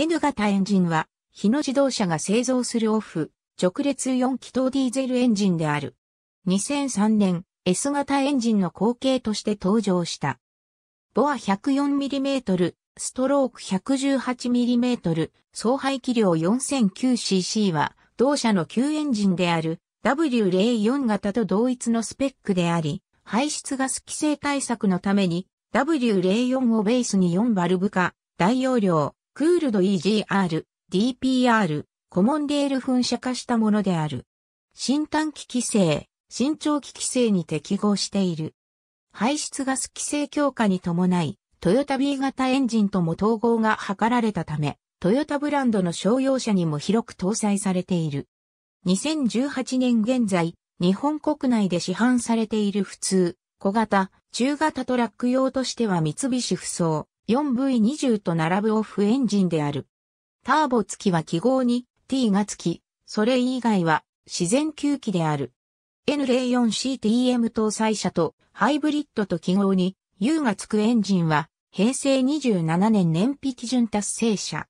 N 型エンジンは、日野自動車が製造するオフ、直列4気筒ディーゼルエンジンである。2003年、S 型エンジンの後継として登場した。ボア 104mm、ストローク 118mm、総排気量 4009cc は、同社の旧エンジンである W04 型と同一のスペックであり、排出ガス規制対策のために W04 をベースに4バルブ化、大容量、クールド EGR、DPR、コモンレール噴射化したものである。新短期規制、新長期規制に適合している。排出ガス規制強化に伴い、トヨタ B 型エンジンとも統合が図られたため、トヨタブランドの商用車にも広く搭載されている。2018年現在、日本国内で市販されている普通、小型、中型トラック用としては三菱不走、4V20 と並ぶオフエンジンである。ターボ付きは記号に t が付き、それ以外は自然吸気である。N04CTM 搭載車とハイブリッドと記号に U が付くエンジンは平成27年燃費基準達成車。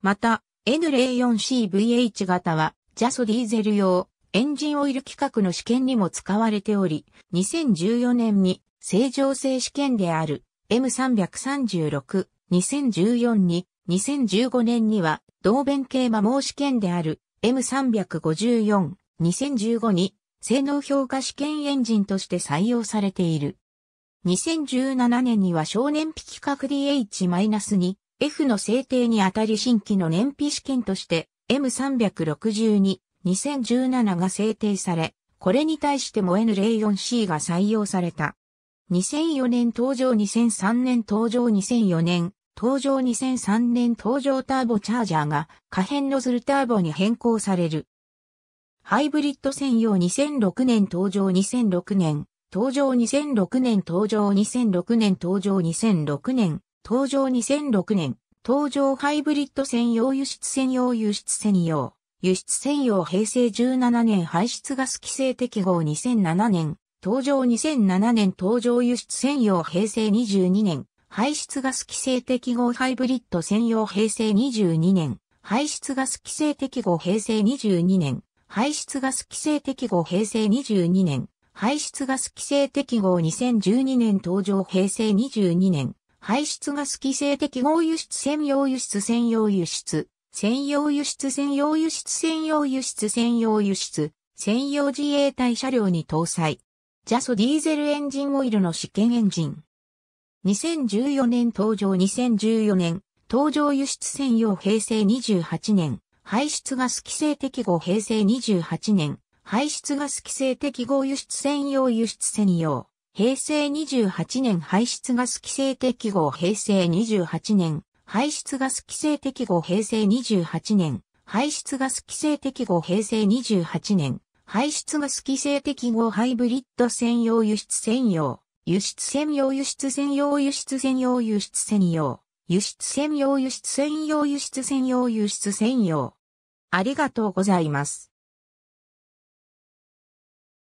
また N04CVH 型はジャソディーゼル用エンジンオイル規格の試験にも使われており、2014年に正常性試験である M336、2014に、2015年には、同弁系摩耗試験である M354、2015に、性能評価試験エンジンとして採用されている。2017年には少年費規格 DH-2、F の制定にあたり新規の燃費試験として M362、2017が制定され、これに対しても N04C が採用された。2004年登場2003年登場2004年登場2003年登場ターボチャージャーが可変ノズルターボに変更される。ハイブリッド専用2006年登場2006年登場2006年登場2006年登場2006年登場2006年登場ハイブリッド専用輸出専用輸出専用輸出専用平成17年排出ガス規制適合2007年登場2007年登場輸出専用平成22年、排出ガス規制適合ハイブリッド専用平成22年、排出ガス規制適合平成22年、排出ガス規制適合平成22年、排出ガス規制適合2012年登場平成22年、排出ガス規制適合輸出専用輸出専用輸出、専用輸出専用輸出専用輸出専用輸出、専用自衛隊車両に搭載。ジャソディーゼルエンジンオイルの試験エンジン。2014年登場2014年、登場輸出専用平成28年、排出ガス規制適合平成28年、排出ガス規制適合輸出専用輸出専用、平成28年排出ガス規制適合平成28年、排出ガス規制適合平成28年、排出ガス規制適合平成28年、排出ガス規制適合ハイブリッド専用輸出専用、輸出専用輸出専用輸出専用輸出専用、輸出専用輸出専用輸出専用輸出専用。ありがとうございます。